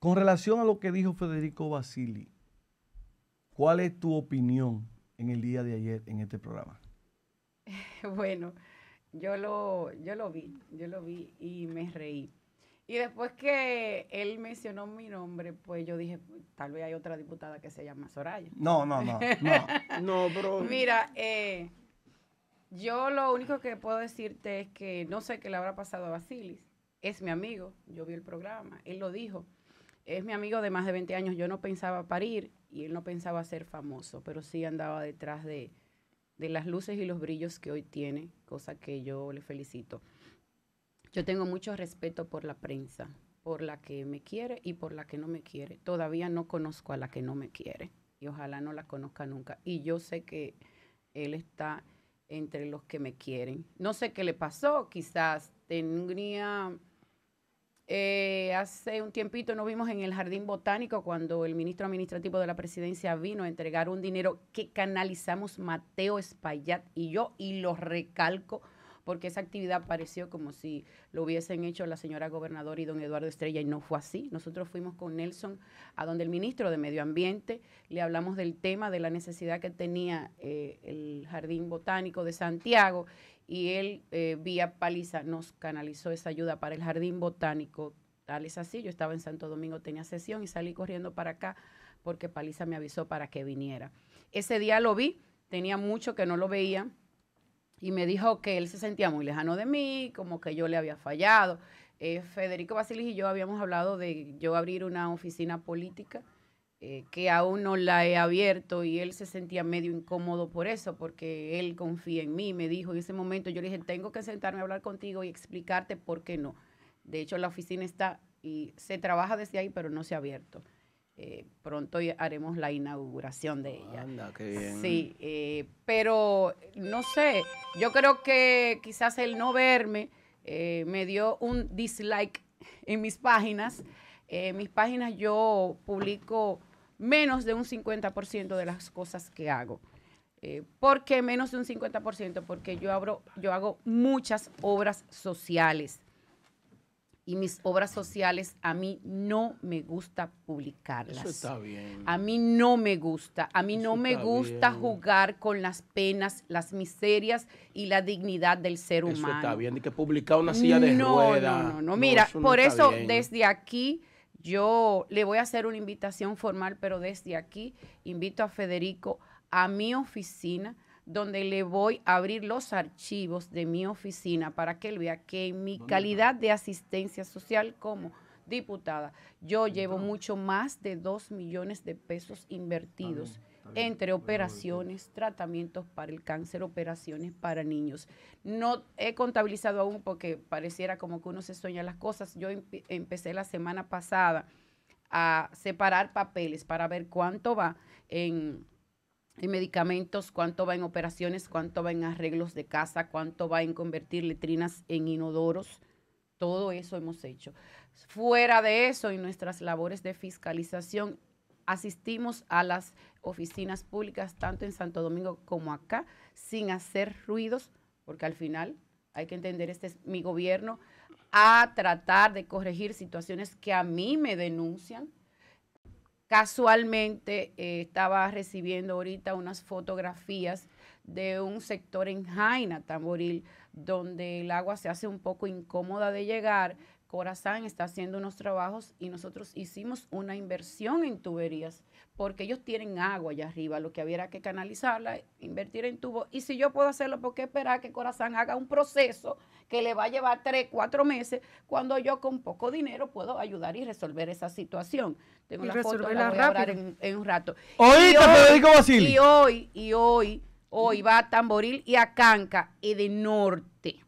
Con relación a lo que dijo Federico Basili, ¿cuál es tu opinión en el día de ayer en este programa? Bueno, yo lo, lo vi, yo lo vi y me reí. Y después que él mencionó mi nombre, pues yo dije, tal vez hay otra diputada que se llama Soraya. No, no, no, no, no, bro. Mira, eh, yo lo único que puedo decirte es que no sé qué le habrá pasado a Basilis. Es mi amigo, yo vi el programa, él lo dijo es mi amigo de más de 20 años, yo no pensaba parir y él no pensaba ser famoso, pero sí andaba detrás de, las luces y los brillos que hoy tiene, cosa que yo le felicito. Yo tengo mucho respeto por la prensa, por la que me quiere y por la que no me quiere. Todavía no conozco a la que no me quiere y ojalá no la conozca nunca. Y yo sé que él está entre los que me quieren. No sé qué le pasó, quizás tenía eh, hace un tiempito nos vimos en el Jardín Botánico cuando el ministro administrativo de la presidencia vino a entregar un dinero que canalizamos Mateo Espaillat y yo, y lo recalco porque esa actividad pareció como si lo hubiesen hecho la señora gobernadora y don Eduardo Estrella y no fue así. Nosotros fuimos con Nelson a donde el ministro de Medio Ambiente, le hablamos del tema, de la necesidad que tenía eh, el Jardín Botánico de Santiago y él eh, vía Paliza nos canalizó esa ayuda para el jardín botánico. Tal es así, yo estaba en Santo Domingo, tenía sesión y salí corriendo para acá porque Paliza me avisó para que viniera. Ese día lo vi, tenía mucho que no lo veía y me dijo que él se sentía muy lejano de mí, como que yo le había fallado. Eh, Federico Basilis y yo habíamos hablado de yo abrir una oficina política eh, que aún no la he abierto y él se sentía medio incómodo por eso, porque él confía en mí, me dijo en ese momento, yo le dije, tengo que sentarme a hablar contigo y explicarte por qué no. De hecho, la oficina está y se trabaja desde ahí, pero no se ha abierto. Eh, pronto haremos la inauguración de ella. Anda, qué bien. Sí, eh, pero no sé, yo creo que quizás el no verme me dio un dislike en mis páginas. en mis páginas yo publico menos de un 50% de las cosas que hago. Eh, ¿Por qué menos de un 50%? Porque yo, abro, yo hago muchas obras sociales y mis obras sociales a mí no me gusta publicarlas. Eso está bien. A mí no me gusta, a mí no me gusta jugar con las penas, las miserias y la dignidad del ser humano. Eso está bien, y que publicar una silla de no, ruedas. No, no, no, mira, por eso desde aquí yo le voy a hacer una invitación formal, pero desde aquí invito a Federico a mi oficina, donde le voy a abrir los archivos de mi oficina para que él vea que en mi calidad de asistencia social como diputada, yo llevo mucho más de dos millones de pesos invertidos entre operaciones, tratamientos para el cáncer, operaciones para niños. No he contabilizado aún porque pareciera como que uno se sueña las cosas. Yo empecé la semana pasada a separar papeles para ver cuánto va en, en, medicamentos, cuánto va en operaciones, cuánto va en arreglos de casa, cuánto va en convertir letrinas en inodoros. Todo eso hemos hecho. Fuera de eso, en nuestras labores de fiscalización, asistimos a las oficinas públicas, tanto en Santo Domingo como acá, sin hacer ruidos, porque al final hay que entender, este es mi gobierno, a tratar de corregir situaciones que a mí me denuncian. Casualmente eh, estaba recibiendo ahorita unas fotografías de un sector en Jaina, Tamboril, donde el agua se hace un poco incómoda de llegar Corazán está haciendo unos trabajos y nosotros hicimos una inversión en tuberías porque ellos tienen agua allá arriba, lo que hubiera que canalizarla, invertir en tubo. Y si yo puedo hacerlo, ¿por qué esperar que Corazán haga un proceso que le va a llevar tres, cuatro meses cuando yo con poco dinero puedo ayudar y resolver esa situación? Tengo una la foto, la voy a en, un rato. Hoy, Y hoy, y hoy, hoy va a Tamboril y a Canca y de norte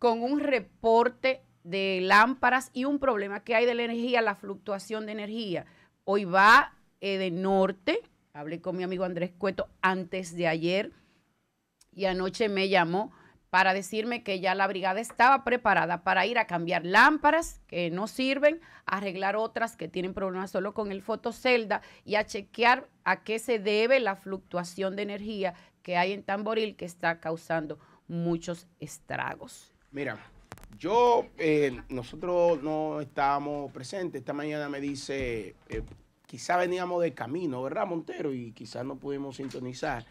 con un reporte de lámparas y un problema que hay de la energía, la fluctuación de energía. Hoy va eh, de norte, hablé con mi amigo Andrés Cueto antes de ayer y anoche me llamó para decirme que ya la brigada estaba preparada para ir a cambiar lámparas que no sirven, arreglar otras que tienen problemas solo con el fotocelda y a chequear a qué se debe la fluctuación de energía que hay en Tamboril que está causando muchos estragos. Mira, yo, eh, nosotros no estábamos presentes. Esta mañana me dice, eh, quizá veníamos de camino, ¿verdad, Montero? Y quizás no pudimos sintonizar.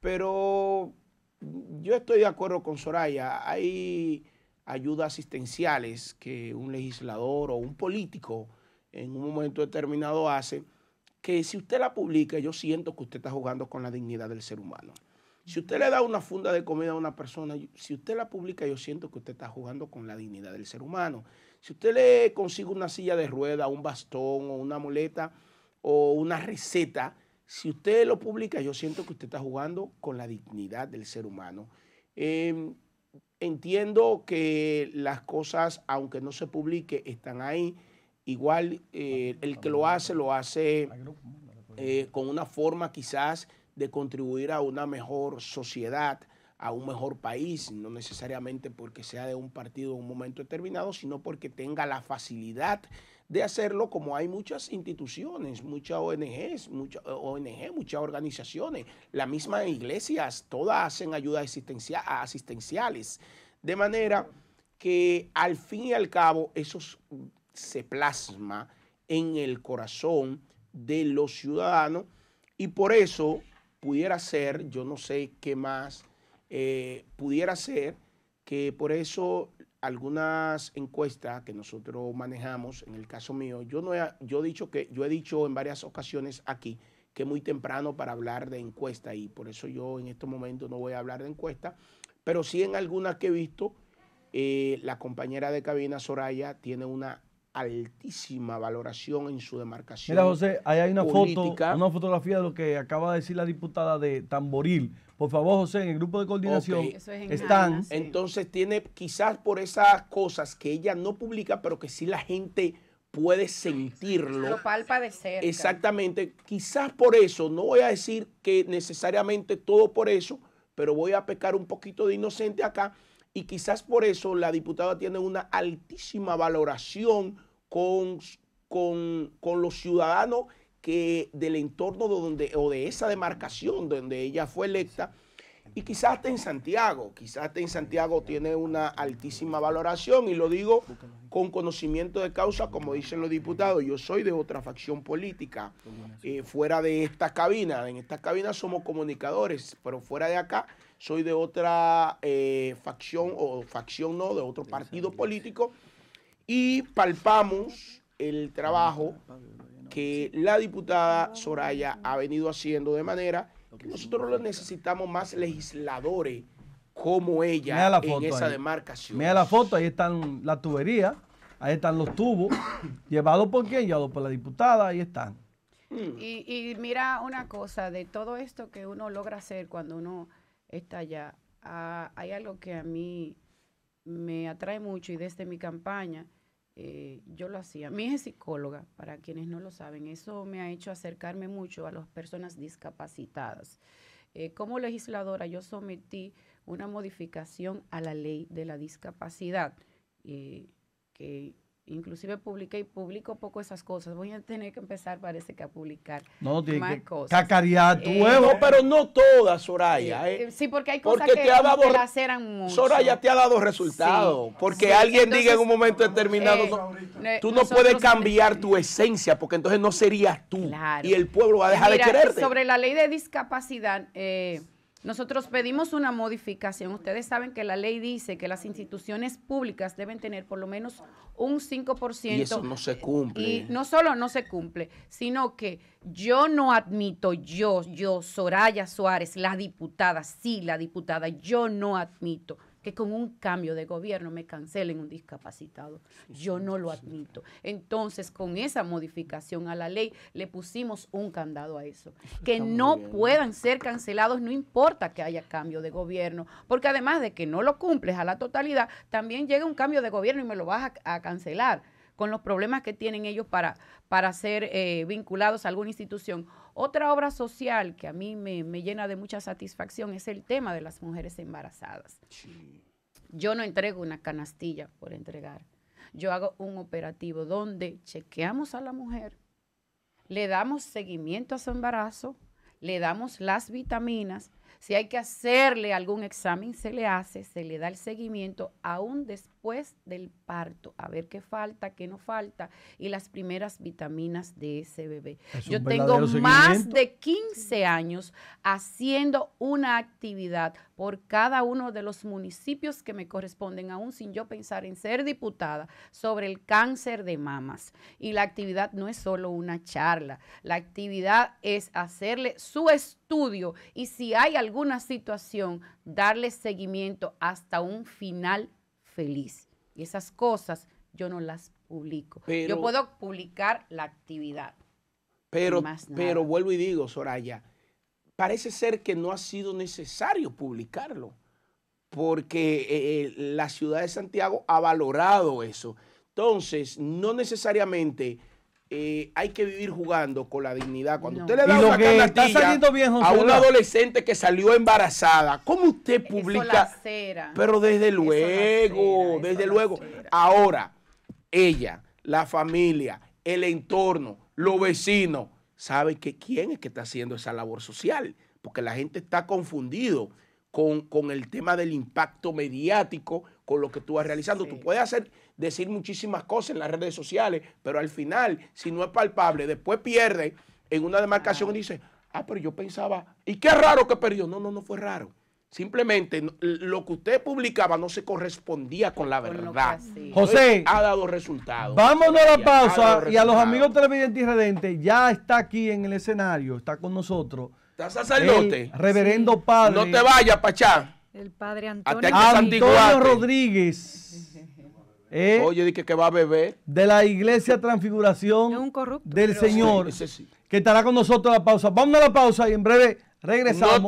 Pero yo estoy de acuerdo con Soraya. Hay ayudas asistenciales que un legislador o un político en un momento determinado hace, que si usted la publica, yo siento que usted está jugando con la dignidad del ser humano. Si usted le da una funda de comida a una persona, si usted la publica, yo siento que usted está jugando con la dignidad del ser humano. Si usted le consigue una silla de rueda, un bastón o una muleta o una receta, si usted lo publica, yo siento que usted está jugando con la dignidad del ser humano. Em, entiendo que las cosas, aunque no se publique, están ahí. Igual eh, el que lo hace, lo hace eh, con una forma quizás de contribuir a una mejor sociedad, a un mejor país, no necesariamente porque sea de un partido en un momento determinado, sino porque tenga la facilidad de hacerlo como hay muchas instituciones, muchas ONGs, muchas eh, ONG, muchas organizaciones, las mismas iglesias, todas hacen ayudas asistenciales. De manera que al fin y al cabo eso se plasma en el corazón de los ciudadanos y por eso pudiera ser, yo no sé qué más, eh, pudiera ser que por eso algunas encuestas que nosotros manejamos, en el caso mío, yo no he, yo he dicho que yo he dicho en varias ocasiones aquí que muy temprano para hablar de encuesta y por eso yo en este momento no voy a hablar de encuesta, pero sí en algunas que he visto eh, la compañera de cabina Soraya tiene una altísima valoración en su demarcación. Mira, José, ahí hay una foto, una fotografía de lo que acaba de decir la diputada de Tamboril. Por favor, José, en el grupo de coordinación están. Entonces tiene quizás por esas cosas que ella no publica, pero que sí la gente puede sentirlo. Lo palpa de Exactamente. Quizás por eso, no voy a decir que necesariamente todo por eso, pero voy a pecar un poquito de inocente acá. Y quizás por eso la diputada tiene una altísima valoración con, con, los ciudadanos que del entorno donde, o de esa demarcación donde ella fue electa. Y quizás hasta en Santiago, quizás hasta en Santiago tiene una altísima valoración y lo digo con conocimiento de causa, como dicen los diputados, yo soy de otra facción política, eh, fuera de esta cabina, en esta cabina somos comunicadores, pero fuera de acá soy de otra eh, facción o facción no, de otro partido político y palpamos el trabajo que la diputada Soraya ha venido haciendo de manera que nosotros necesitamos más legisladores como ella en esa demarcación. Mira la foto, ahí están las tuberías, ahí están los tubos, llevados por quién, llevados por la diputada, ahí están. Hmm. Y, mira una cosa, de todo esto que uno logra hacer cuando uno está allá, ah, hay algo que a mí me atrae mucho y desde mi campaña eh, yo lo hacía. Mi es psicóloga, para quienes no lo saben. Eso me ha hecho acercarme mucho a las personas discapacitadas. Eh, como legisladora yo sometí una modificación a la ley de la discapacidad eh, que Inclusive publiqué y publico poco esas cosas. Voy a tener que empezar, parece que a publicar no, más cosas. tu eh, pero no todas, Soraya. Eh. Sí, porque hay cosas que, te ha dado, mucho. Soraya te ha dado resultados. porque alguien diga en un momento eh, determinado, eh, tú no puedes cambiar tu esencia, porque entonces no serías tú. Y el pueblo va a dejar de quererte. Sobre la ley de discapacidad, nosotros pedimos una modificación. Ustedes saben que la ley dice que las instituciones públicas deben tener por lo menos un 5%. Y eso no se cumple. Y no solo no se cumple, sino que yo no admito, yo, yo, Soraya Suárez, la diputada, sí, la diputada, yo no admito que con un cambio de gobierno me cancelen un discapacitado. Yo no lo admito. Entonces, con esa modificación a la ley, le pusimos un candado a eso. Que no puedan ser cancelados, no importa que haya cambio de gobierno, porque además de que no lo cumples a la totalidad, también llega un cambio de gobierno y me lo vas a, a cancelar con los problemas que tienen ellos para, para ser eh, vinculados a alguna institución. Otra obra social que a mí me, llena de mucha satisfacción es el tema de las mujeres embarazadas. Yo no entrego una canastilla por entregar. Yo hago un operativo donde chequeamos a la mujer, le damos seguimiento a su embarazo, le damos las vitaminas, si hay que hacerle algún examen, se le hace, se le da el seguimiento, un después del parto, a ver qué falta, qué no falta y las primeras vitaminas de ese bebé. Yo tengo más de 15 años haciendo una actividad por cada uno de los municipios que me corresponden, aún sin yo pensar en ser diputada, sobre el cáncer de mamas. Y la actividad no es solo una charla, la actividad es hacerle su estudio y si hay alguna situación, darle seguimiento hasta un final feliz. Y esas cosas yo no las publico. yo puedo publicar la actividad. Pero, más pero vuelvo y digo, Soraya, parece ser que no ha sido necesario publicarlo, porque eh, eh, la ciudad de Santiago ha valorado eso. Entonces, no necesariamente eh, hay que vivir jugando con la dignidad. Cuando usted le da una canastilla a una adolescente que salió embarazada, ¿cómo usted publica? Pero desde luego, desde luego. Ahora, ella, la familia, el entorno, los vecinos, sabe que quién es que está haciendo esa labor social, porque la gente está confundido con, con el tema del impacto mediático con lo que tú vas realizando. Tú puedes hacer, decir muchísimas cosas en las redes sociales, pero al final, si no es palpable, después pierde en una demarcación y dice, ah, pero yo pensaba, y qué raro que perdió. No, no, no fue raro. Simplemente lo que usted publicaba no se correspondía con la verdad. José, ha dado resultados. Vámonos a la pausa y a los amigos televidentes y redentes, ya está aquí en el escenario, está con nosotros. Está sacerdote. reverendo Padre. No te vayas, Pachá. El padre Antonio, Rodríguez. Oye, eh, dije que va a beber. De la iglesia Transfiguración del Señor. Que estará con nosotros a la pausa. Vamos a la pausa y en breve regresamos.